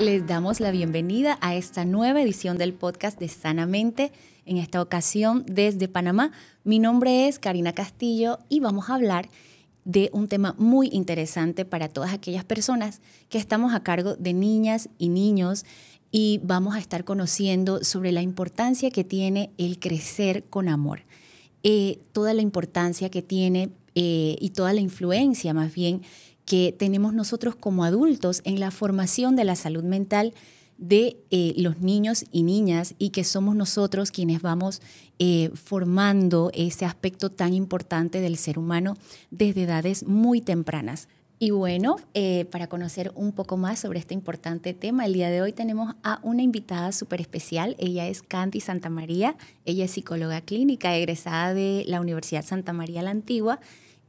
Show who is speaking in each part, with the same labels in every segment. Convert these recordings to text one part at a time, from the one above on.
Speaker 1: Les damos la bienvenida a esta nueva edición del podcast de Sanamente, en esta ocasión desde Panamá. Mi nombre es Karina Castillo y vamos a hablar de un tema muy interesante para todas aquellas personas que estamos a cargo de niñas y niños y vamos a estar conociendo sobre la importancia que tiene el crecer con amor, eh, toda la importancia que tiene eh, y toda la influencia más bien que tenemos nosotros como adultos en la formación de la salud mental de eh, los niños y niñas y que somos nosotros quienes vamos eh, formando ese aspecto tan importante del ser humano desde edades muy tempranas. Y bueno, eh, para conocer un poco más sobre este importante tema, el día de hoy tenemos a una invitada súper especial. Ella es Candy María Ella es psicóloga clínica egresada de la Universidad Santa María la Antigua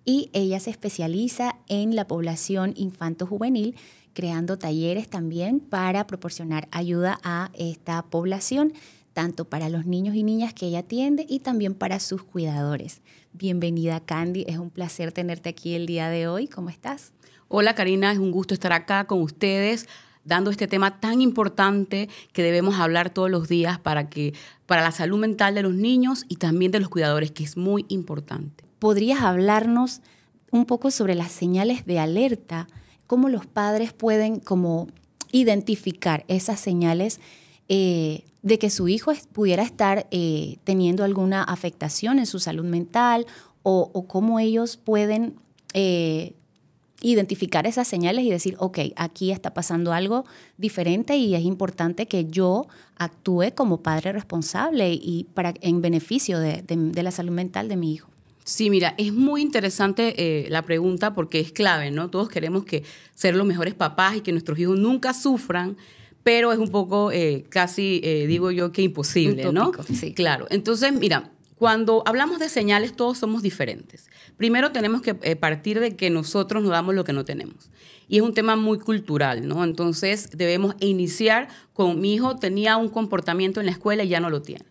Speaker 1: y ella se especializa en la población infanto-juvenil, creando talleres también para proporcionar ayuda a esta población, tanto para los niños y niñas que ella atiende y también para sus cuidadores. Bienvenida Candy, es un placer tenerte aquí el día de hoy. ¿Cómo estás?
Speaker 2: Hola Karina, es un gusto estar acá con ustedes dando este tema tan importante que debemos hablar todos los días para que para la salud mental de los niños y también de los cuidadores, que es
Speaker 1: muy importante. ¿Podrías hablarnos un poco sobre las señales de alerta? ¿Cómo los padres pueden identificar esas señales eh, de que su hijo pudiera estar eh, teniendo alguna afectación en su salud mental o, cómo ellos pueden eh, identificar esas señales y decir, ok, aquí está pasando algo diferente y es importante que yo actúe como padre responsable y para, en beneficio de la salud mental de mi hijo.
Speaker 2: Sí, mira, es muy interesante eh, la pregunta porque es clave, ¿no? Todos queremos que ser los mejores papás y que nuestros hijos nunca sufran, pero es un poco eh, casi, eh, digo yo, que imposible, ¿no? Sí. Claro. Entonces, mira, cuando hablamos de señales, todos somos diferentes. Primero tenemos que partir de que nosotros nos damos lo que no tenemos. Y es un tema muy cultural, ¿no? Entonces debemos iniciar con mi hijo tenía un comportamiento en la escuela y ya no lo tiene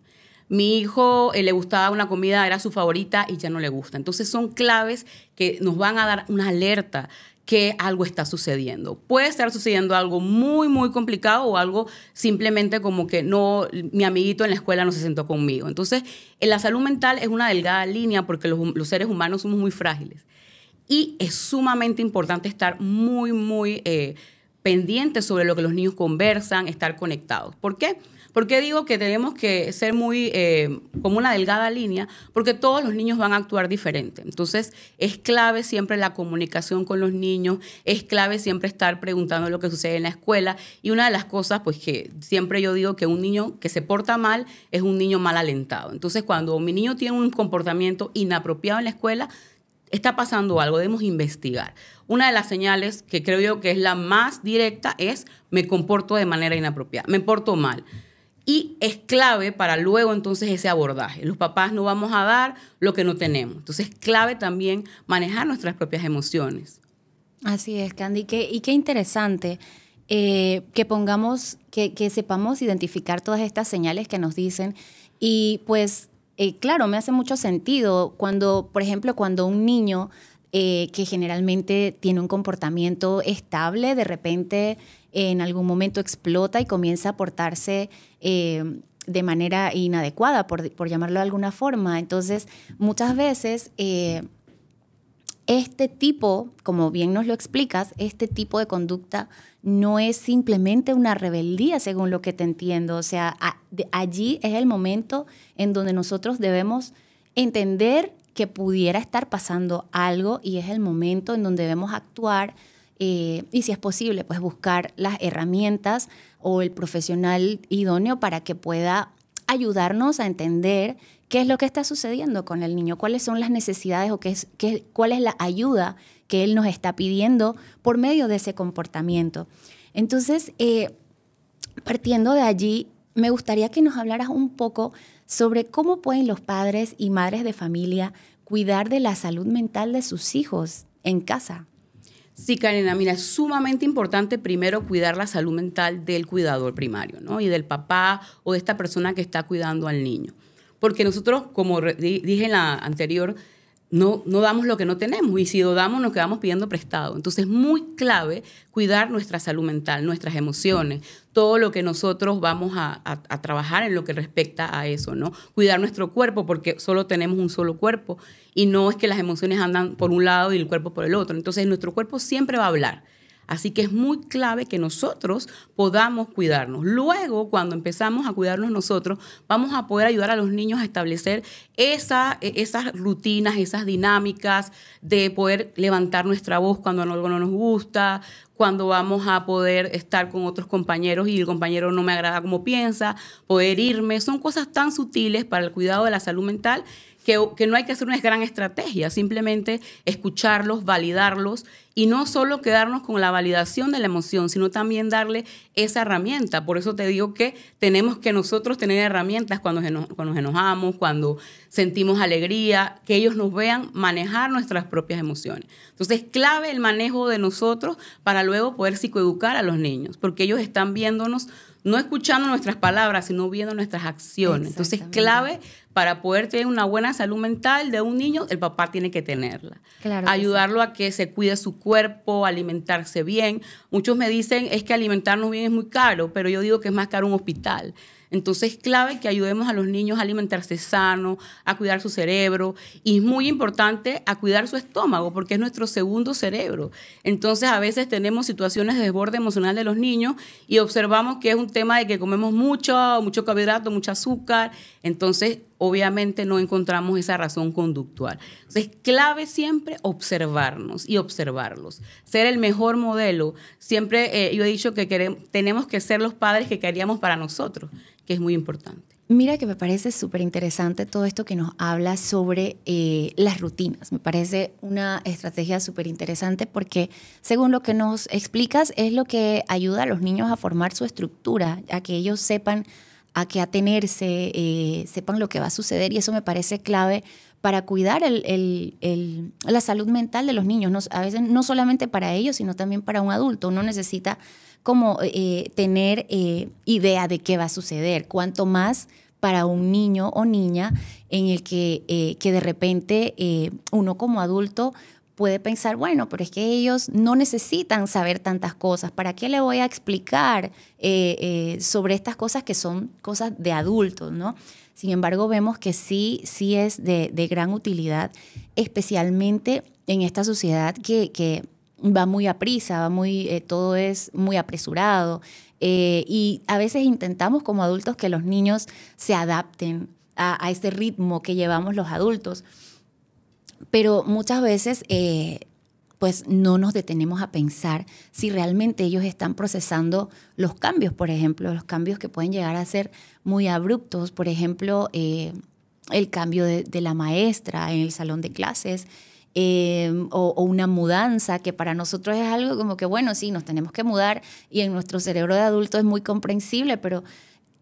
Speaker 2: mi hijo eh, le gustaba una comida, era su favorita y ya no le gusta. Entonces son claves que nos van a dar una alerta que algo está sucediendo. Puede estar sucediendo algo muy, muy complicado o algo simplemente como que no, mi amiguito en la escuela no se sentó conmigo. Entonces, en eh, la salud mental es una delgada línea porque los, seres humanos somos muy frágiles. Y es sumamente importante estar muy, muy eh, pendiente sobre lo que los niños conversan, estar conectados. ¿Por qué? ¿Por qué digo que tenemos que ser muy eh, como una delgada línea? Porque todos los niños van a actuar diferente. Entonces, es clave siempre la comunicación con los niños, es clave siempre estar preguntando lo que sucede en la escuela. Y una de las cosas, pues que siempre yo digo que un niño que se porta mal es un niño mal alentado. Entonces, cuando mi niño tiene un comportamiento inapropiado en la escuela, está pasando algo, debemos investigar. Una de las señales que creo yo que es la más directa es me comporto de manera inapropiada, me porto mal y es clave para luego entonces ese abordaje. Los papás no vamos a dar lo que no tenemos. Entonces es clave también manejar nuestras propias emociones.
Speaker 1: Así es, Candy. y qué interesante eh, que pongamos, que, sepamos identificar todas estas señales que nos dicen. Y pues, eh, claro, me hace mucho sentido cuando, por ejemplo, cuando un niño eh, que generalmente tiene un comportamiento estable, de repente en algún momento explota y comienza a portarse eh, de manera inadecuada, por, llamarlo de alguna forma. Entonces, muchas veces... Eh, este tipo, como bien nos lo explicas, este tipo de conducta no es simplemente una rebeldía, según lo que te entiendo. O sea, allí es el momento en donde nosotros debemos entender que pudiera estar pasando algo y es el momento en donde debemos actuar eh, y si es posible, pues buscar las herramientas o el profesional idóneo para que pueda ayudarnos a entender qué es lo que está sucediendo con el niño, cuáles son las necesidades o qué cuál es la ayuda que él nos está pidiendo por medio de ese comportamiento. Entonces, eh, partiendo de allí, me gustaría que nos hablaras un poco sobre cómo pueden los padres y madres de familia cuidar de la salud mental de sus hijos en casa. Sí, Karina,
Speaker 2: mira, es sumamente importante primero cuidar la salud mental del cuidador primario, ¿no? Y del papá o de esta persona que está cuidando al niño. Porque nosotros, como dije en la anterior no, damos lo que no tenemos y si lo damos nos quedamos pidiendo prestado. Entonces es muy clave cuidar nuestra salud mental, nuestras emociones, todo lo que nosotros vamos a, trabajar en lo que respecta a eso, ¿no? Cuidar nuestro cuerpo porque solo tenemos un solo cuerpo y no es que las emociones andan por un lado y el cuerpo por el otro. Entonces nuestro cuerpo siempre va a hablar Así que es muy clave que nosotros podamos cuidarnos. Luego, cuando empezamos a cuidarnos nosotros, vamos a poder ayudar a los niños a establecer e, esas rutinas, esas dinámicas de poder levantar nuestra voz cuando algo no nos gusta, cuando vamos a poder estar con otros compañeros y el compañero no me agrada como piensa, poder irme. Son cosas tan sutiles para el cuidado de la salud mental que, no hay que hacer una gran estrategia, simplemente escucharlos, validarlos y no solo quedarnos con la validación de la emoción, sino también darle esa herramienta. Por eso te digo que tenemos que nosotros tener herramientas cuando, nos, cuando nos enojamos, cuando sentimos alegría, que ellos nos vean manejar nuestras propias emociones. Entonces es clave el manejo de nosotros para luego poder psicoeducar a los niños, porque ellos están viéndonos no escuchando nuestras palabras, sino viendo nuestras acciones. Entonces, clave para poder tener una buena salud mental de un niño, el papá tiene que tenerla. Ayudarlo a que se cuide su cuerpo, alimentarse bien. Muchos me dicen, es que alimentarnos bien es muy caro, pero yo digo que es más caro un hospital. Entonces es clave que ayudemos a los niños a alimentarse sano, a cuidar su cerebro y es muy importante a cuidar su estómago porque es nuestro segundo cerebro. Entonces a veces tenemos situaciones de desborde emocional de los niños y observamos que es un tema de que comemos mucho, mucho carbohidrato, mucho azúcar. Entonces obviamente no encontramos esa razón conductual. Entonces, clave siempre observarnos y observarlos. Ser el mejor modelo. Siempre eh, yo he dicho que tenemos que ser los padres que queríamos para nosotros,
Speaker 1: que es muy importante. Mira que me parece súper interesante todo esto que nos habla sobre eh, las rutinas. Me parece una estrategia súper interesante porque según lo que nos explicas es lo que ayuda a los niños a formar su estructura, a que ellos sepan a qué atenerse, eh, sepan lo que va a suceder y eso me parece clave para cuidar el, la salud mental de los niños, no, a veces no solamente para ellos, sino también para un adulto. Uno necesita como eh, tener eh, idea de qué va a suceder, cuanto más para un niño o niña en el que, que de repente uno como adulto puede pensar, bueno, pero es que ellos no necesitan saber tantas cosas, ¿para qué le voy a explicar eh, eh, sobre estas cosas que son cosas de adultos, ¿no? Sin embargo, vemos que sí, sí es de, gran utilidad, especialmente en esta sociedad que, va muy a prisa, va muy, eh, todo es muy apresurado. y a veces intentamos como adultos que los niños se adapten a, a este ritmo que llevamos los adultos pero muchas veces, eh, pues no nos detenemos a pensar si realmente ellos están procesando los cambios, por ejemplo, los cambios que pueden llegar a ser muy abruptos, por ejemplo, eh, el cambio de, la maestra en el salón de clases. Eh, o, una mudanza que para nosotros es algo como que, bueno, sí, nos tenemos que mudar y en nuestro cerebro de adulto es muy comprensible, pero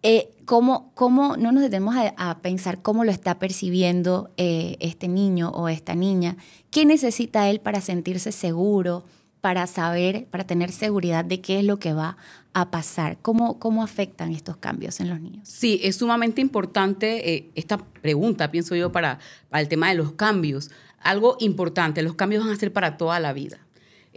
Speaker 1: eh, ¿cómo, no nos detenemos a, pensar cómo lo está percibiendo eh, este niño o esta niña? ¿Qué necesita él para sentirse seguro, para saber, para tener seguridad de qué es lo que va a pasar? ¿Cómo, cómo afectan estos cambios en los niños?
Speaker 2: Sí, es sumamente importante eh, esta pregunta, pienso yo, para el tema de los cambios. Algo importante, los cambios van a ser para toda la vida.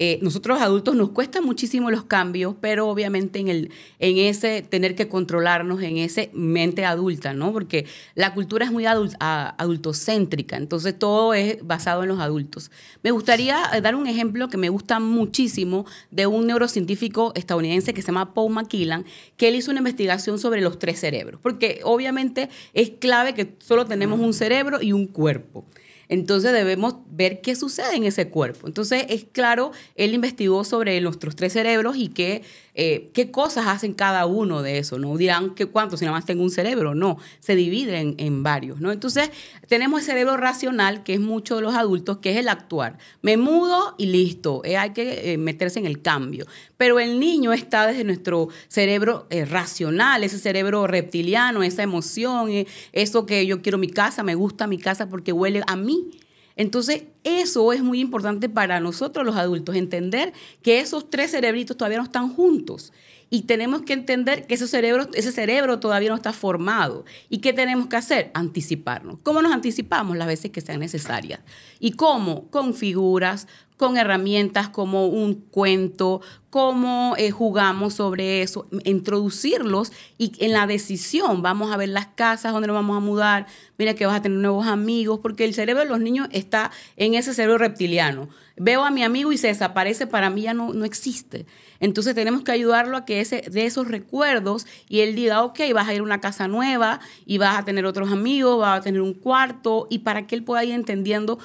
Speaker 2: Eh, nosotros adultos nos cuesta muchísimo los cambios, pero obviamente en, el, ese tener que controlarnos, en ese mente adulta, ¿no? Porque la cultura es muy adultocéntrica, entonces todo es basado en los adultos. Me gustaría eh, dar un ejemplo que me gusta muchísimo de un neurocientífico estadounidense que se llama Paul McKillan, que él hizo una investigación sobre los tres cerebros, porque obviamente es clave que solo tenemos un cerebro y un cuerpo. Entonces debemos ver qué sucede en ese cuerpo. Entonces es claro, él investigó sobre nuestros tres cerebros y que eh, qué cosas hacen cada uno de eso. No dirán que cuántos, si nada más tengo un cerebro. No, se dividen en, varios. ¿no? Entonces, tenemos el cerebro racional, que es mucho de los adultos, que es el actuar. Me mudo y listo. Eh, hay que eh, meterse en el cambio. Pero el niño está desde nuestro cerebro racional, ese cerebro reptiliano, esa emoción, eso que yo quiero mi casa, me gusta mi casa porque huele a mí entonces, eso es muy importante para nosotros los adultos, entender que esos tres cerebritos todavía no están juntos y tenemos que entender que ese cerebro, ese cerebro todavía no está formado. ¿Y qué tenemos que hacer? Anticiparnos. ¿Cómo nos anticipamos las veces que sean necesarias? ¿Y cómo? Con figuras, con herramientas como un cuento, cómo eh, jugamos sobre eso, introducirlos y en la decisión vamos a ver las casas donde nos vamos a mudar, mira que vas a tener nuevos amigos, porque el cerebro de los niños está en ese cerebro reptiliano veo a mi amigo y se desaparece, para mí ya no, no existe. Entonces tenemos que ayudarlo a que ese, de esos recuerdos y él diga, ok, vas a ir a una casa nueva y vas a tener otros amigos, vas a tener un cuarto y para que él pueda ir entendiendo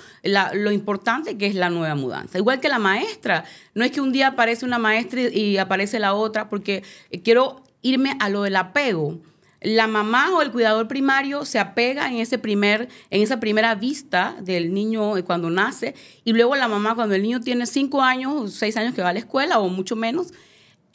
Speaker 2: lo importante que es la nueva mudanza. Igual que la maestra, no es que un día aparece una maestra y, y aparece la otra, porque quiero irme a lo del apego la mamá o el cuidador primario se apega en, ese primer, en esa primera vista del niño cuando nace y luego la mamá cuando el niño tiene cinco años o seis años que va a la escuela o mucho menos,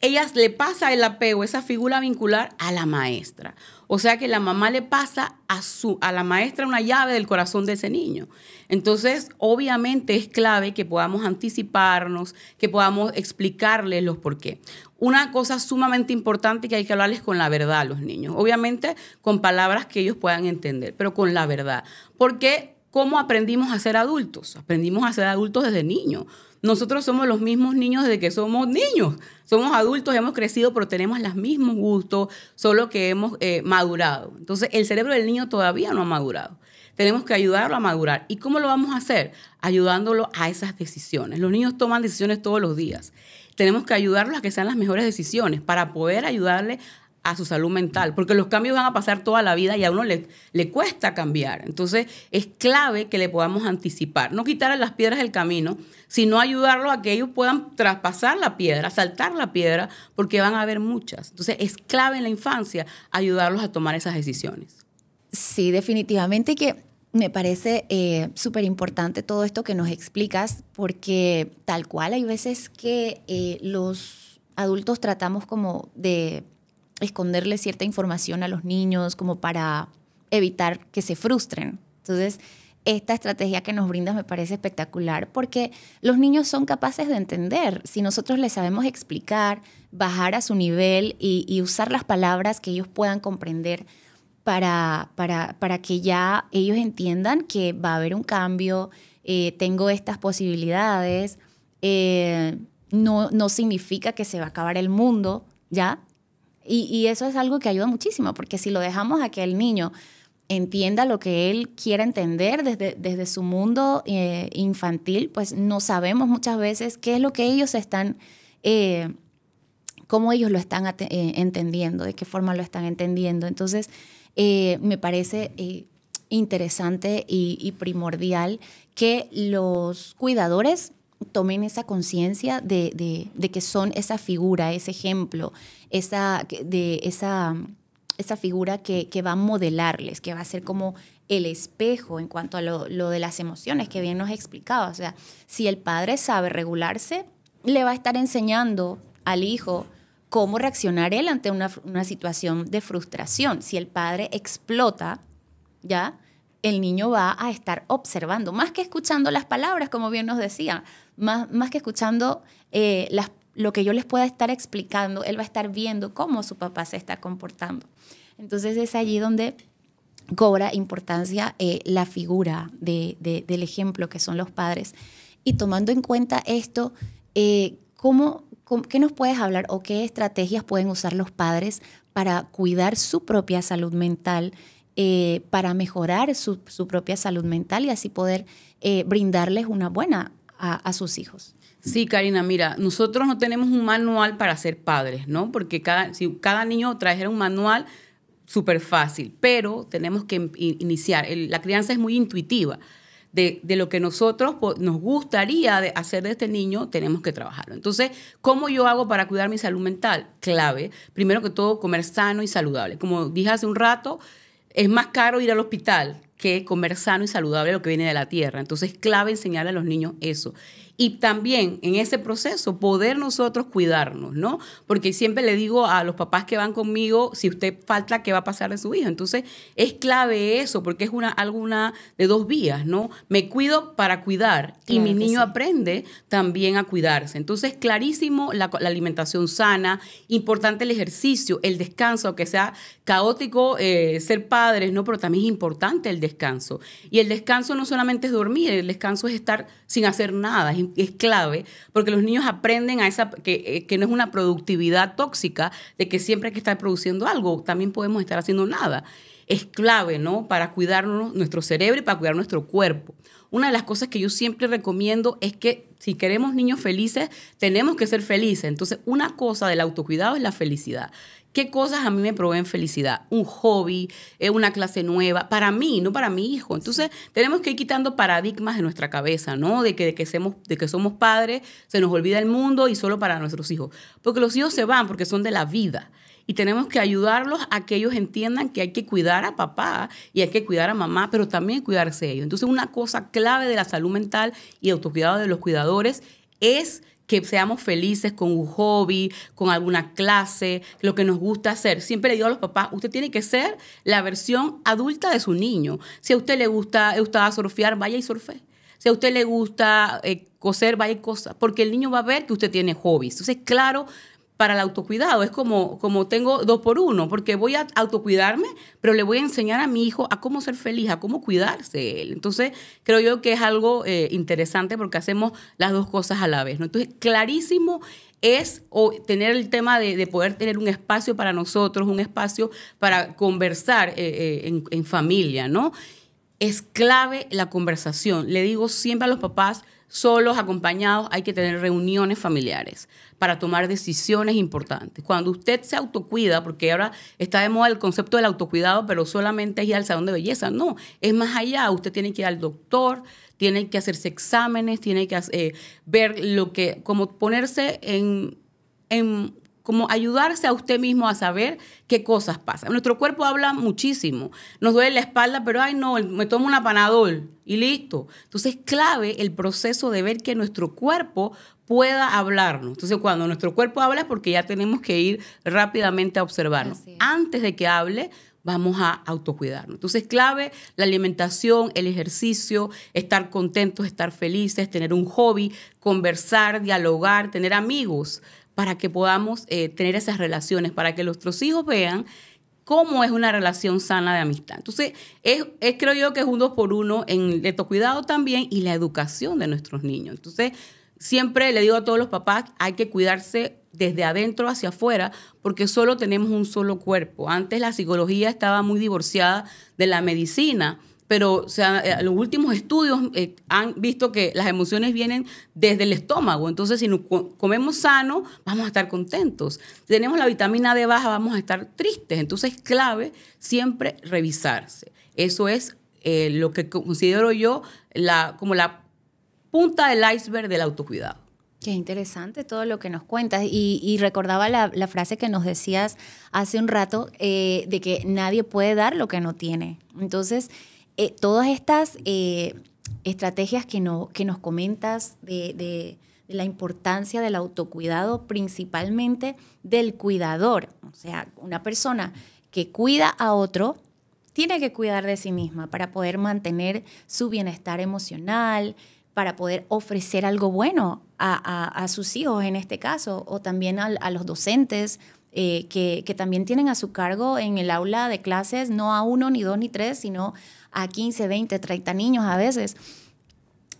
Speaker 2: ellas le pasa el apego, esa figura vincular, a la maestra. O sea que la mamá le pasa a, su, a la maestra una llave del corazón de ese niño. Entonces, obviamente es clave que podamos anticiparnos, que podamos explicarles los por qué. Una cosa sumamente importante que hay que hablarles con la verdad a los niños. Obviamente con palabras que ellos puedan entender, pero con la verdad. Porque ¿cómo aprendimos a ser adultos? Aprendimos a ser adultos desde niños. Nosotros somos los mismos niños desde que somos niños. Somos adultos, hemos crecido, pero tenemos los mismos gustos, solo que hemos eh, madurado. Entonces, el cerebro del niño todavía no ha madurado. Tenemos que ayudarlo a madurar. ¿Y cómo lo vamos a hacer? Ayudándolo a esas decisiones. Los niños toman decisiones todos los días. Tenemos que ayudarlos a que sean las mejores decisiones para poder ayudarle a su salud mental, porque los cambios van a pasar toda la vida y a uno le, le cuesta cambiar. Entonces es clave que le podamos anticipar, no quitar a las piedras del camino, sino ayudarlo a que ellos puedan traspasar la piedra, saltar la piedra, porque van a haber muchas. Entonces es clave en la infancia ayudarlos a tomar esas decisiones.
Speaker 1: Sí, definitivamente que me parece eh, súper importante todo esto que nos explicas, porque tal cual hay veces que eh, los adultos tratamos como de esconderle cierta información a los niños como para evitar que se frustren. Entonces, esta estrategia que nos brindas me parece espectacular porque los niños son capaces de entender. Si nosotros les sabemos explicar, bajar a su nivel y, usar las palabras que ellos puedan comprender para, para, para, que ya ellos entiendan que va a haber un cambio, eh, tengo estas posibilidades, eh, no, no significa que se va a acabar el mundo, ¿ya? Y, eso es algo que ayuda muchísimo, porque si lo dejamos a que el niño entienda lo que él quiera entender desde, desde su mundo eh, infantil, pues no sabemos muchas veces qué es lo que ellos están, eh, cómo ellos lo están eh, entendiendo, de qué forma lo están entendiendo. Entonces, me parece interesante y primordial que los cuidadores tomen esa conciencia de, que son esa figura, ese ejemplo, esa, de esa, figura que, va a modelarles, que va a ser como el espejo en cuanto a lo, de las emociones que bien nos explicaba. O sea, si el padre sabe regularse, le va a estar enseñando al hijo cómo reaccionar él ante una, una, situación de frustración. Si el padre explota, ¿ya? El niño va a estar observando, más que escuchando las palabras, como bien nos decía, más, más que escuchando eh, las, lo que yo les pueda estar explicando, él va a estar viendo cómo su papá se está comportando. Entonces es allí donde cobra importancia eh, la figura de, del ejemplo que son los padres. Y tomando en cuenta esto, eh, ¿cómo, qué nos puedes hablar o qué estrategias pueden usar los padres para cuidar su propia salud mental, para mejorar su, su, propia salud mental y así poder brindarles una buena a, sus hijos.
Speaker 2: Sí, Karina, mira, nosotros no tenemos un manual para ser padres, ¿no? Porque cada, si cada niño trajera un manual, súper fácil, pero tenemos que iniciar. la crianza es muy intuitiva. De, lo que nosotros nos gustaría de hacer de este niño, tenemos que trabajarlo. Entonces, ¿cómo yo hago para cuidar mi salud mental? Clave, primero que todo, comer sano y saludable. Como dije hace un rato, es más caro ir al hospital que comer sano y saludable lo que viene de la tierra. Entonces, clave enseñarle a los niños eso y también en ese proceso poder nosotros cuidarnos, ¿no? Porque siempre le digo a los papás que van conmigo, si usted falta, ¿qué va a pasar de su hijo? Entonces es clave eso, porque es una, alguna de dos vías, ¿no? Me cuido para cuidar y mi niño aprende también a cuidarse. Entonces, clarísimo, la, alimentación sana, importante el ejercicio, el descanso, aunque sea caótico eh, ser padres, ¿no? Pero también es importante el descanso. Y el descanso no solamente es dormir, el descanso es estar sin hacer nada. Es, clave porque los niños aprenden a esa, eh, que, no es una productividad tóxica de que siempre hay que estar produciendo algo, también podemos estar haciendo nada. Es clave, ¿no? Para cuidar nuestro cerebro y para cuidar nuestro cuerpo. Una de las cosas que yo siempre recomiendo es que si queremos niños felices, tenemos que ser felices. Entonces, una cosa del autocuidado es la felicidad. ¿Qué cosas a mí me proveen felicidad? Un hobby, eh, una clase nueva, para mí, no para mi hijo. Entonces, tenemos que ir quitando paradigmas de nuestra cabeza, ¿no? De que, que, somos, de que somos padres, se nos olvida el mundo y solo para nuestros hijos. Porque los hijos se van porque son de la vida. Y tenemos que ayudarlos a que ellos entiendan que hay que cuidar a papá y hay que cuidar a mamá, pero también cuidarse ellos. Entonces, una cosa clave de la salud mental y autocuidado de los cuidadores es que seamos felices con un hobby, con alguna clase, lo que nos gusta hacer. Siempre le digo a los papás, usted tiene que ser la versión adulta de su niño. Si a usted le gusta, surfear, vaya y surfe. Si a usted le gusta eh, coser, vaya y cosa. Porque el niño va a ver que usted tiene hobbies. Entonces, claro, para el autocuidado. Es como, como tengo dos por uno, porque voy a autocuidarme, pero le voy a enseñar a mi hijo a cómo ser feliz, a cómo cuidarse él. Entonces, creo yo que es algo eh, interesante porque hacemos las dos cosas a la vez. ¿no? Entonces, clarísimo es tener el tema de, poder tener un espacio para nosotros, un espacio para conversar eh, eh, en, en familia, ¿no? Es clave la conversación. Le digo siempre a los papás, solos, acompañados, hay que tener reuniones familiares para tomar decisiones importantes. Cuando usted se autocuida, porque ahora está de moda el concepto del autocuidado, pero solamente es ir al salón de belleza, no, es más allá, usted tiene que ir al doctor, tiene que hacerse exámenes, tiene que eh, ver lo que, como ponerse en, en como ayudarse a usted mismo a saber qué cosas pasan. Nuestro cuerpo habla muchísimo. Nos duele la espalda, pero ay no, me tomo una panadol y listo. Entonces, clave el proceso de ver que nuestro cuerpo pueda hablarnos. Entonces, cuando nuestro cuerpo habla es porque ya tenemos que ir rápidamente a observarnos. Antes de que hable, vamos a autocuidarnos. Entonces, clave la alimentación, el ejercicio, estar contentos, estar felices, tener un hobby, conversar, dialogar, tener amigos para que podamos eh, tener esas relaciones, para que nuestros hijos vean cómo es una relación sana de amistad. Entonces, es, creo yo que es un dos por uno en el cuidado también y la educación de nuestros niños. Entonces, siempre le digo a todos los papás, hay que cuidarse desde adentro hacia afuera, porque solo tenemos un solo cuerpo. Antes la psicología estaba muy divorciada de la medicina pero eh, los últimos estudios eh, han visto que las emociones vienen desde el estómago. Entonces, si comemos sano, vamos a estar contentos. Si tenemos la vitamina D baja, vamos a estar tristes. Entonces, es clave siempre revisarse. Eso es eh, lo que considero yo
Speaker 1: como la punta del iceberg del autocuidado. Qué interesante todo lo que nos cuentas. Y, recordaba la, frase que nos decías hace un rato de que nadie puede dar lo que no tiene. Entonces, eh, todas estas eh, estrategias que, que nos comentas de, la importancia del autocuidado, principalmente del cuidador, o sea, una persona que cuida a otro, tiene que cuidar de sí misma para poder mantener su bienestar emocional, para poder ofrecer algo bueno a, sus hijos en este caso, o también a, los docentes, eh, que, que, también tienen a su cargo en el aula de clases no a uno, ni dos, ni tres, sino a 15, 20, 30 niños a veces.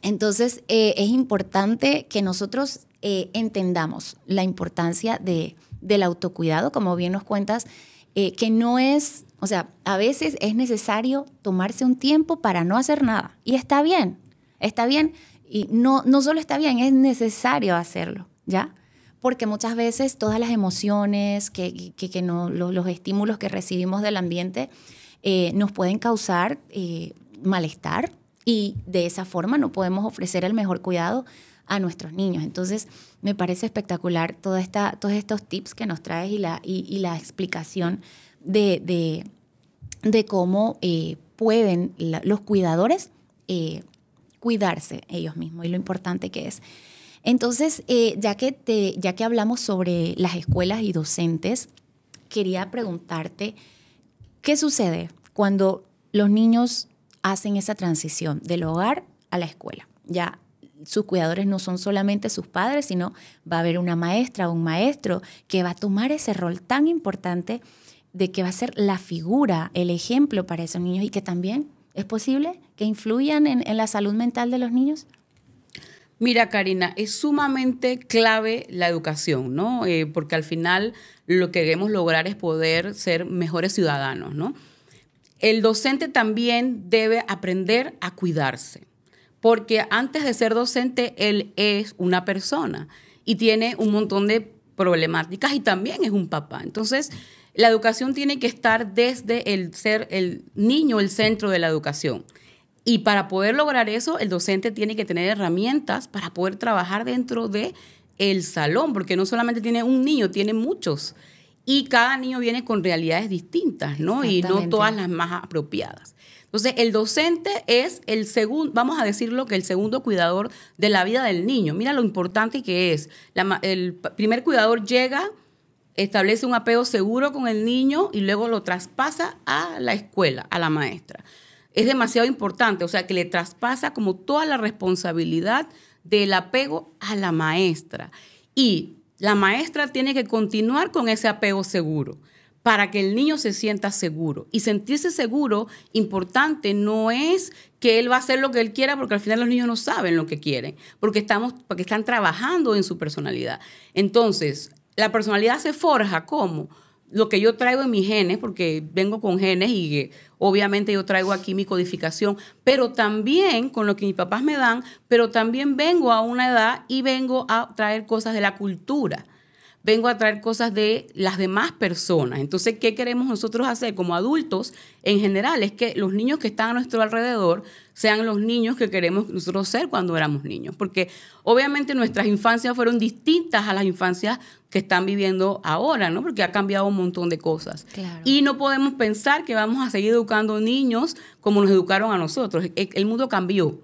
Speaker 1: Entonces, eh, es importante que nosotros eh, entendamos la importancia de, del autocuidado, como bien nos cuentas, eh, que no es, o sea, a veces es necesario tomarse un tiempo para no hacer nada. Y está bien, está bien. Y no, no solo está bien, es necesario hacerlo, ¿ya? Porque muchas veces todas las emociones, que, los estímulos que recibimos del ambiente, eh, nos pueden causar eh, malestar y de esa forma no podemos ofrecer el mejor cuidado a nuestros niños. Entonces, me parece espectacular toda esta, todos estos tips que nos traes y la, explicación de, cómo eh, pueden los cuidadores cuidarse ellos mismos y lo importante que es. Entonces, ya, que ya que hablamos sobre las escuelas y docentes, quería preguntarte ¿Qué sucede cuando los niños hacen esa transición del hogar a la escuela? Ya sus cuidadores no son solamente sus padres, sino va a haber una maestra o un maestro que va a tomar ese rol tan importante de que va a ser la figura, el ejemplo para esos niños y que también es posible que influyan en, en la salud mental de los niños.
Speaker 2: Mira, Karina, es sumamente clave la educación, ¿no? Eh, porque al final lo que queremos lograr es poder ser mejores ciudadanos, ¿no? El docente también debe aprender a cuidarse, porque antes de ser docente, él es una persona y tiene un montón de problemáticas y también es un papá. Entonces, la educación tiene que estar desde el ser el niño el centro de la educación. Y para poder lograr eso, el docente tiene que tener herramientas para poder trabajar dentro de el salón, porque no solamente tiene un niño, tiene muchos. Y cada niño viene con realidades distintas, ¿no? Y no todas las más apropiadas. Entonces, el docente es el segundo, vamos a decirlo que el segundo cuidador de la vida del niño. Mira lo importante que es. el primer cuidador llega, establece un apego seguro con el niño y luego lo traspasa a la escuela, a la maestra es demasiado importante, o sea, que le traspasa como toda la responsabilidad del apego a la maestra. Y la maestra tiene que continuar con ese apego seguro para que el niño se sienta seguro. Y sentirse seguro, importante, no es que él va a hacer lo que él quiera, porque al final los niños no saben lo que quieren, porque, porque están trabajando en su personalidad. Entonces, la personalidad se forja, ¿cómo? lo que yo traigo en mis genes, porque vengo con genes y eh, obviamente yo traigo aquí mi codificación, pero también con lo que mis papás me dan, pero también vengo a una edad y vengo a traer cosas de la cultura vengo a traer cosas de las demás personas. Entonces, ¿qué queremos nosotros hacer como adultos en general? Es que los niños que están a nuestro alrededor sean los niños que queremos nosotros ser cuando éramos niños, porque obviamente nuestras infancias fueron distintas a las infancias que están viviendo ahora, ¿no? Porque ha cambiado un montón de cosas. Y no podemos pensar que vamos a seguir educando niños como nos educaron a nosotros. E, el, mundo cambió.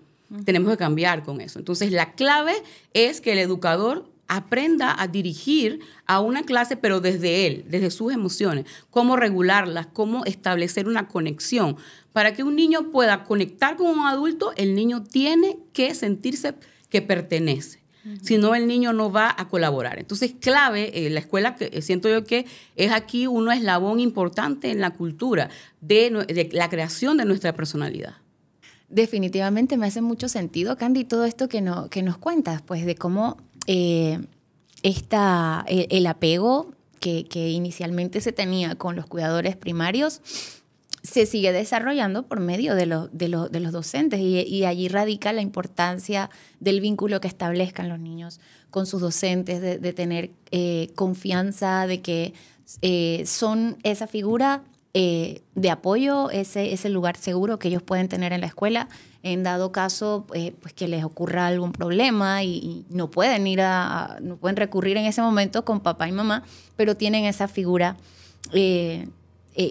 Speaker 2: Tenemos que cambiar con eso. Entonces, la clave es que el educador aprenda a dirigir a una clase, pero desde él, desde sus emociones, cómo regularlas, cómo establecer una conexión. Para que un niño pueda conectar con un adulto, el niño tiene que sentirse que pertenece. Si no, el niño no va a colaborar. Entonces, clave, eh, la escuela, que eh, siento yo que es aquí un eslabón importante en la cultura de, la creación de nuestra personalidad.
Speaker 1: Definitivamente me hace mucho sentido, Candy, todo esto que, no, que nos cuentas, pues de cómo eh, esta, el, apego que, inicialmente se tenía con los cuidadores primarios se sigue desarrollando por medio de, de, los docentes y, allí radica la importancia del vínculo que establezcan los niños con sus docentes, de, tener eh, confianza, de que eh, son esa figura eh, de apoyo, ese, lugar seguro que ellos pueden tener en la escuela, en dado caso eh, pues que les ocurra algún problema y, no pueden ir a, no pueden recurrir en ese momento con papá y mamá, pero tienen esa figura eh,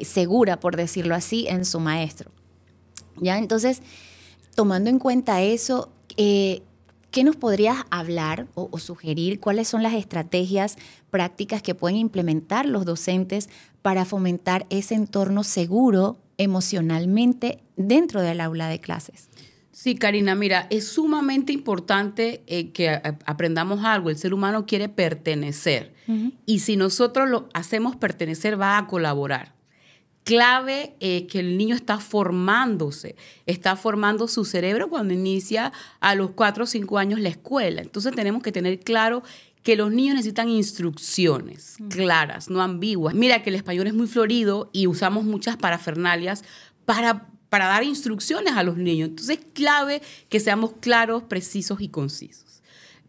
Speaker 1: segura, por decirlo así, en su maestro. Ya entonces, tomando en cuenta eso, ¿qué nos podrías hablar o, sugerir? ¿Cuáles son las estrategias prácticas que pueden implementar los docentes para fomentar ese entorno seguro emocionalmente dentro del aula de clases?
Speaker 2: Sí, Karina, mira, es sumamente importante eh, que aprendamos algo. El ser humano quiere pertenecer y si nosotros lo hacemos pertenecer va a colaborar clave es eh, que el niño está formándose, está formando su cerebro cuando inicia a los 4 o 5 años la escuela. Entonces tenemos que tener claro que los niños necesitan instrucciones mm. claras, no ambiguas. Mira que el español es muy florido y usamos muchas parafernalias para, para dar instrucciones a los niños. Entonces es clave que seamos claros, precisos y concisos.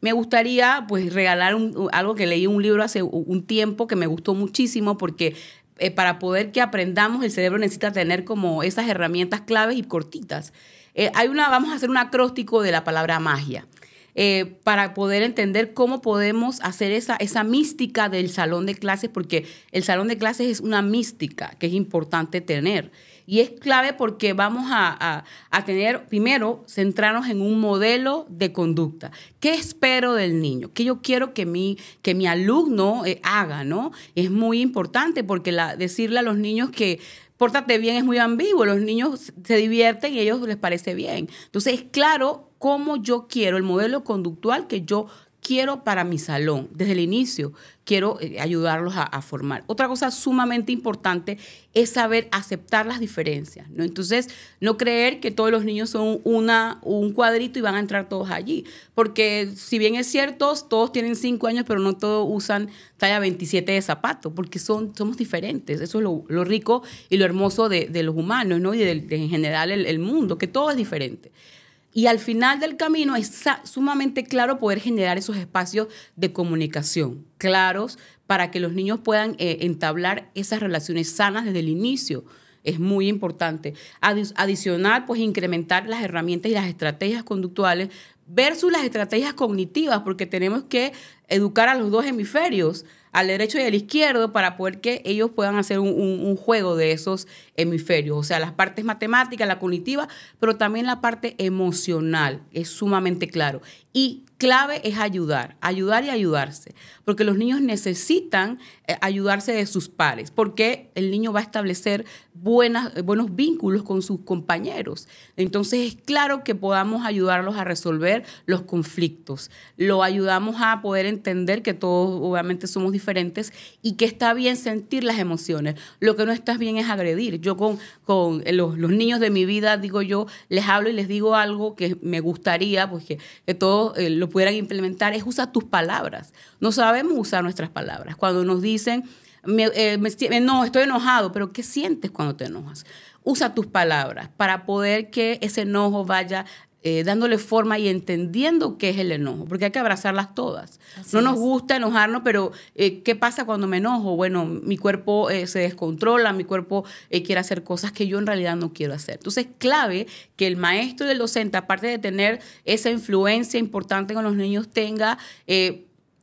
Speaker 2: Me gustaría pues regalar algo que leí un libro hace un tiempo que me gustó muchísimo porque eh, para poder que aprendamos, el cerebro necesita tener como esas herramientas claves y cortitas. Eh, hay vamos a hacer un acróstico de la palabra magia. Eh, para poder entender cómo podemos hacer esa mística del salón de clases, porque el salón de clases es una mística que es importante tener. Y es clave porque vamos a, tener, primero, centrarnos en un modelo de conducta. ¿Qué espero del niño? ¿Qué yo quiero que mi, que mi alumno eh, haga? ¿no? Es muy importante porque la, decirle a los niños que pórtate bien es muy ambiguo. Los niños se divierten y a ellos les parece bien. Entonces, es claro cómo yo quiero el modelo conductual que yo quiero para mi salón? Desde el inicio quiero eh, ayudarlos a, formar. Otra cosa sumamente importante es saber aceptar las diferencias, ¿no? Entonces, no creer que todos los niños son una, un cuadrito y van a entrar todos allí, porque si bien es cierto, todos tienen cinco años, pero no todos usan talla 27 de zapato, porque son, somos diferentes. Eso es lo, rico y lo hermoso de, los humanos, ¿no? Y de, en general el mundo, que todo es diferente. Y al final del camino es sumamente claro poder generar esos espacios de comunicación claros para que los niños puedan eh, entablar esas relaciones sanas desde el inicio. Es muy importante. Adicional, pues incrementar las herramientas y las estrategias conductuales versus las estrategias cognitivas, porque tenemos que educar a los dos hemisferios, al derecho y al izquierdo, para poder que ellos puedan hacer un, un juego de esos hemisferios, o sea, las partes matemáticas, la cognitiva, pero también la parte emocional, es sumamente claro. Y clave es ayudar, ayudar y ayudarse, porque los niños necesitan eh, ayudarse de sus pares, porque el niño va a establecer eh, buenos vínculos con sus compañeros. Entonces es claro que podamos ayudarlos a resolver los conflictos, lo ayudamos a poder entender que todos obviamente somos diferentes y que está bien sentir las emociones. Lo que no está bien es agredir yo con, con eh, los, niños de mi vida, digo yo, les hablo y les digo algo que me gustaría, pues que, todos eh, lo pudieran implementar, es usar tus palabras. No sabemos usar nuestras palabras. Cuando nos dicen, eh, no, estoy enojado, pero ¿qué sientes cuando te enojas? Usa tus palabras para poder que ese enojo vaya eh, dándole forma y entendiendo qué es el enojo, porque hay que abrazarlas todas. no nos gusta enojarnos, pero eh, ¿qué pasa cuando me enojo? Bueno, mi cuerpo eh, se descontrola, mi cuerpo quiere hacer cosas que yo en realidad no quiero hacer. Entonces, clave que el maestro y el docente, aparte de tener esa influencia importante con los niños, tenga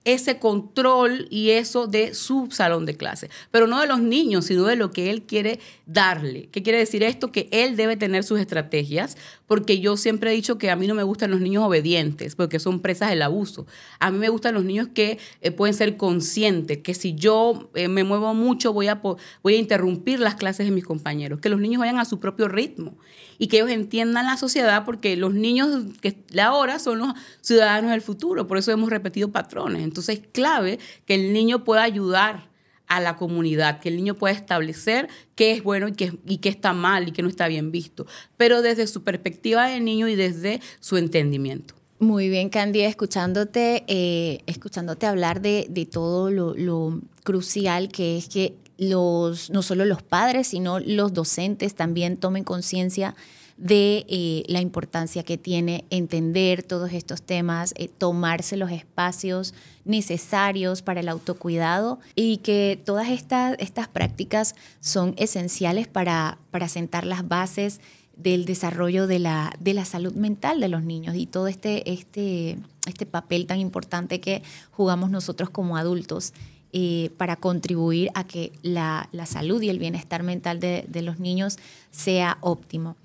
Speaker 2: ese control y eso de su salón de clase, pero no de los niños, sino de lo que él quiere darle. ¿Qué quiere decir esto? Que él debe tener sus estrategias, porque yo siempre he dicho que a mí no me gustan los niños obedientes, porque son presas del abuso. A mí me gustan los niños que eh, pueden ser conscientes, que si yo eh, me muevo mucho voy a, voy a interrumpir las clases de mis compañeros, que los niños vayan a su propio ritmo y que ellos entiendan la sociedad porque los niños que ahora son los ciudadanos del futuro, por eso hemos repetido patrones. Entonces es clave que el niño pueda ayudar a la comunidad, que el niño pueda establecer qué es bueno y qué, y qué está mal y qué no está bien visto, pero desde su perspectiva de niño y desde su entendimiento.
Speaker 1: Muy bien, Candida, escuchándote, eh, escuchándote hablar de, todo lo, lo, crucial que es que no solo los padres, sino los docentes también tomen conciencia de eh, la importancia que tiene entender todos estos temas, eh, tomarse los espacios necesarios para el autocuidado y que todas estas, prácticas son esenciales para, para sentar las bases del desarrollo de la, salud mental de los niños y todo este, este, este papel tan importante que jugamos nosotros como adultos eh, para contribuir a que la, salud y el bienestar mental de, los niños sea óptimo.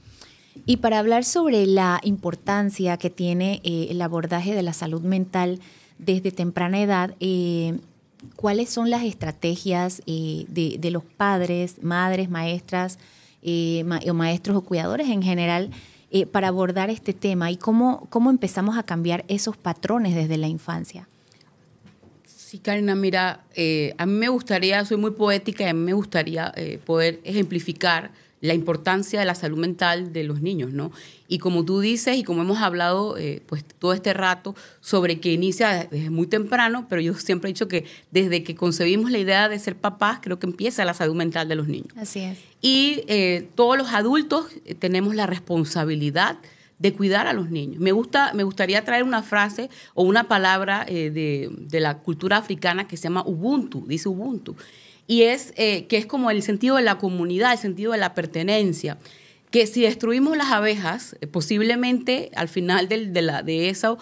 Speaker 1: Y para hablar sobre la importancia que tiene eh, el abordaje de la salud mental desde temprana edad, eh, ¿cuáles son las estrategias de, los padres, madres, maestras o maestros o cuidadores en general para abordar este tema y cómo empezamos a cambiar esos patrones desde la infancia? Sí, Karina, mira,
Speaker 2: eh, a mí me gustaría, soy muy poética y a mí me gustaría eh, poder ejemplificar la importancia de la salud mental de los niños, ¿no? Y como tú dices y como hemos hablado eh, pues todo este rato sobre que inicia desde muy temprano, pero yo siempre he dicho que desde que concebimos la idea de ser papás, creo que empieza la salud mental de los niños. Así es. Y todos los adultos tenemos la responsabilidad de cuidar a los niños. Me, gusta, me gustaría traer una frase o una palabra eh, de, la cultura africana que se llama Ubuntu, dice Ubuntu, y es eh, que es como el sentido de la comunidad, el sentido de la pertenencia que si destruimos las abejas, eh, posiblemente al final de, la, de eso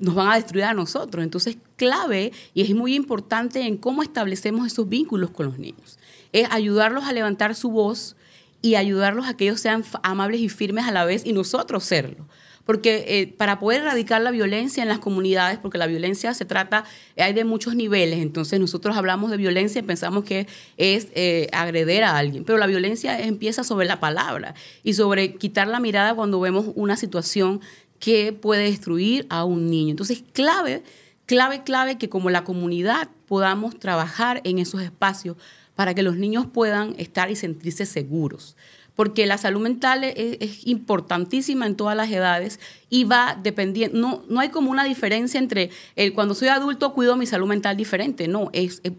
Speaker 2: nos van a destruir a nosotros. Entonces, clave y es muy importante en cómo establecemos esos vínculos con los niños. Es ayudarlos a levantar su voz, y ayudarlos a que ellos sean amables y firmes a la vez y nosotros serlo. Porque eh, para poder erradicar la violencia en las comunidades, porque la violencia se trata, eh, hay de muchos niveles, entonces nosotros hablamos de violencia y pensamos que es eh, agreder a alguien, pero la violencia empieza sobre la palabra y sobre quitar la mirada cuando vemos una situación que puede destruir a un niño. Entonces, clave, clave, clave que como la comunidad podamos trabajar en esos espacios para que los niños puedan estar y sentirse seguros. Porque la salud mental es, importantísima en todas las edades y va dependiendo, no, no hay como una diferencia entre el cuando soy adulto cuido mi salud mental diferente, no,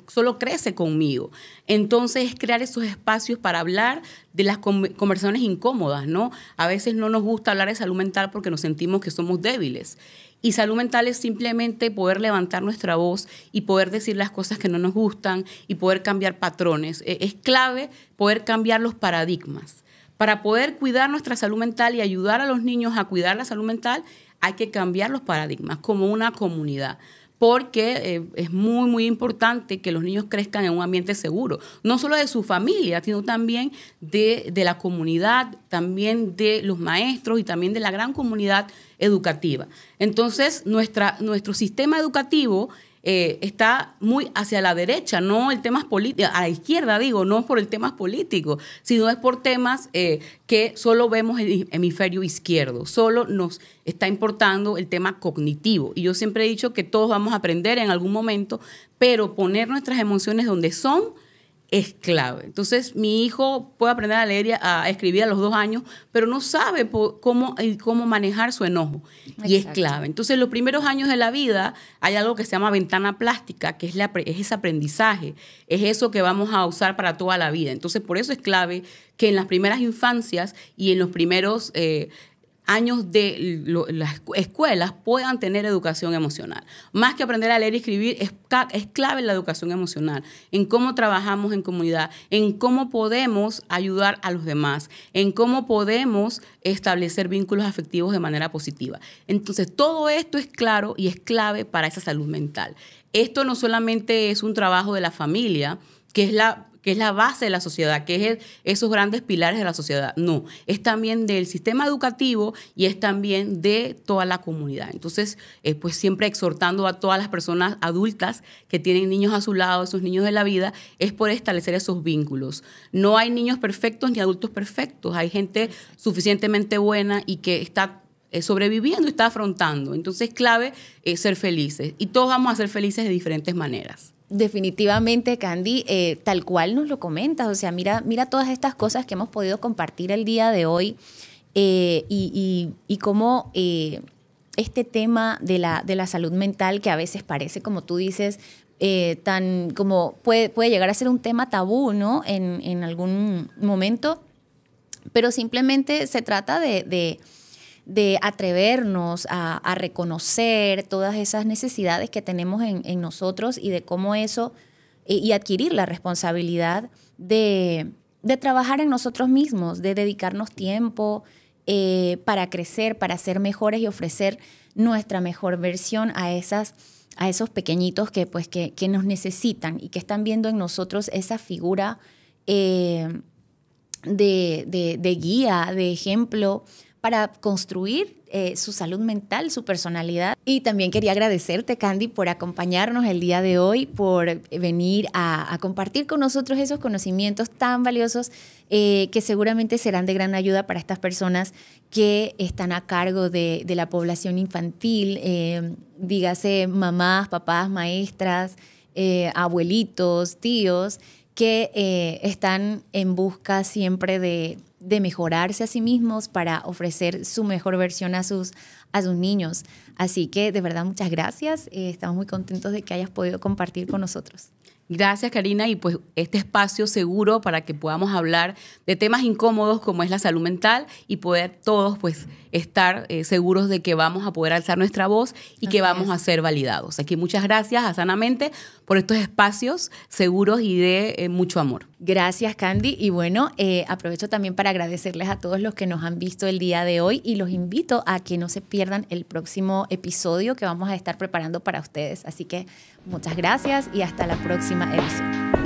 Speaker 2: solo crece conmigo. Entonces es crear esos espacios para hablar de las conversaciones incómodas, ¿no? A veces no nos gusta hablar de salud mental porque nos sentimos que somos débiles. Y salud mental es simplemente poder levantar nuestra voz y poder decir las cosas que no nos gustan y poder cambiar patrones. E-, es clave poder cambiar los paradigmas. Para poder cuidar nuestra salud mental y ayudar a los niños a cuidar la salud mental, hay que cambiar los paradigmas como una comunidad porque eh, es muy, muy importante que los niños crezcan en un ambiente seguro, no solo de su familia, sino también de, la comunidad, también de los maestros y también de la gran comunidad educativa. Entonces, nuestro sistema educativo eh, está muy hacia la derecha, no el tema político, a la izquierda digo, no es por el tema político, sino es por temas eh, que solo vemos el hemisferio izquierdo, solo nos está importando el tema cognitivo. Y yo siempre he dicho que todos vamos a aprender en algún momento, pero poner nuestras emociones donde son, es clave. Entonces, mi hijo puede aprender a leer y a escribir a los dos años, pero no sabe cómo, cómo manejar su enojo. Y es clave. Entonces, los primeros años de la vida hay algo que se llama ventana plástica, que es, la, ese aprendizaje, es eso que vamos a usar para toda la vida. Entonces, por eso es clave que en las primeras infancias y en los primeros eh, años de las escuelas puedan tener educación emocional. Más que aprender a leer y escribir, es, es clave la educación emocional, en cómo trabajamos en comunidad, en cómo podemos ayudar a los demás, en cómo podemos establecer vínculos afectivos de manera positiva. Entonces, todo esto es claro y es clave para esa salud mental. Esto no solamente es un trabajo de la familia, que es la que es la base de la sociedad, que es esos grandes pilares de la sociedad. No, es también del sistema educativo y es también de toda la comunidad. Entonces, eh, pues siempre exhortando a todas las personas adultas que tienen niños a su lado, esos niños de la vida, es por establecer esos vínculos. No hay niños perfectos ni adultos perfectos, hay gente suficientemente buena y que está eh, sobreviviendo, está afrontando. Entonces, clave es eh, ser felices. Y todos vamos a ser felices de diferentes maneras.
Speaker 1: Definitivamente, Candy, eh, tal cual nos lo comentas. O sea, mira, mira todas estas cosas que hemos podido compartir el día de hoy eh, y, cómo eh, este tema de la, de la salud mental, que a veces parece, como tú dices, tan como puede, puede llegar a ser un tema tabú, ¿no? En, algún momento, pero simplemente se trata de de atrevernos a, reconocer todas esas necesidades que tenemos en, nosotros y de cómo eso, y, adquirir la responsabilidad de, trabajar en nosotros mismos, de dedicarnos tiempo eh, para crecer, para ser mejores y ofrecer nuestra mejor versión a, esas, a esos pequeñitos que, pues, que, nos necesitan y que están viendo en nosotros esa figura eh, de, guía, de ejemplo, para construir eh, su salud mental, su personalidad. Y también quería agradecerte, Candy, por acompañarnos el día de hoy, por venir a, compartir con nosotros esos conocimientos tan valiosos eh, que seguramente serán de gran ayuda para estas personas que están a cargo de, la población infantil, eh, dígase mamás, papás, maestras, abuelitos, tíos, que están en busca siempre de de mejorarse a sí mismos para ofrecer su mejor versión a sus, a sus niños. Así que de verdad muchas gracias. Eh, estamos muy contentos de que hayas podido compartir con nosotros.
Speaker 2: Gracias, Karina. Y pues este espacio seguro para que podamos hablar de temas incómodos como es la salud mental y poder todos pues estar eh, seguros de que vamos a poder alzar nuestra voz y que vamos a ser validados. Aquí muchas gracias a Sanamente por estos espacios
Speaker 1: seguros y de eh, mucho amor. Gracias, Candy. Y bueno, eh, aprovecho también para agradecerles a todos los que nos han visto el día de hoy y los invito a que no se pierdan el próximo episodio que vamos a estar preparando para ustedes. Así que muchas gracias y hasta la próxima edición.